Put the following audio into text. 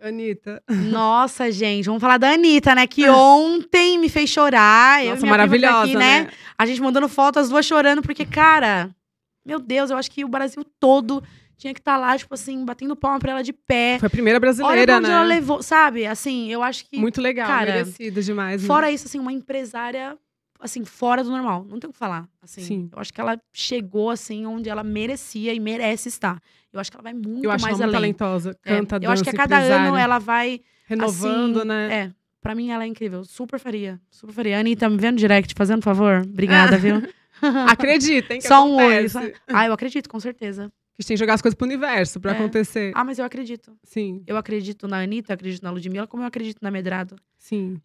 Anitta. Nossa, gente, vamos falar da Anitta, né? Que ontem me fez chorar. Nossa, tá maravilhosa, aqui, né? né? A gente mandando foto, as duas chorando, porque, cara, meu Deus, eu acho que o Brasil todo tinha que estar tá lá, tipo assim, batendo palma pra ela de pé. Foi a primeira brasileira, Olha onde né? ela levou, sabe? Assim, eu acho que. Muito legal, cara, merecido demais. Né? Fora isso, assim, uma empresária assim, fora do normal. Não tem o que falar. Assim, Sim. Eu acho que ela chegou, assim, onde ela merecia e merece estar. Eu acho que ela vai muito eu acho mais ela Muito talentosa. É, canta, é, dança, Eu acho que a cada ano ela vai... Renovando, assim, né? É. Pra mim, ela é incrível. Super faria. Super faria. Anitta, me vendo direct, fazendo favor? Obrigada, ah. viu? Acredita, hein? Só acontece. um oi. Ah, eu acredito, com certeza. A gente tem que jogar as coisas pro universo pra é. acontecer. Ah, mas eu acredito. Sim. Eu acredito na Anitta, acredito na Ludmilla, como eu acredito na Medrado. Sim.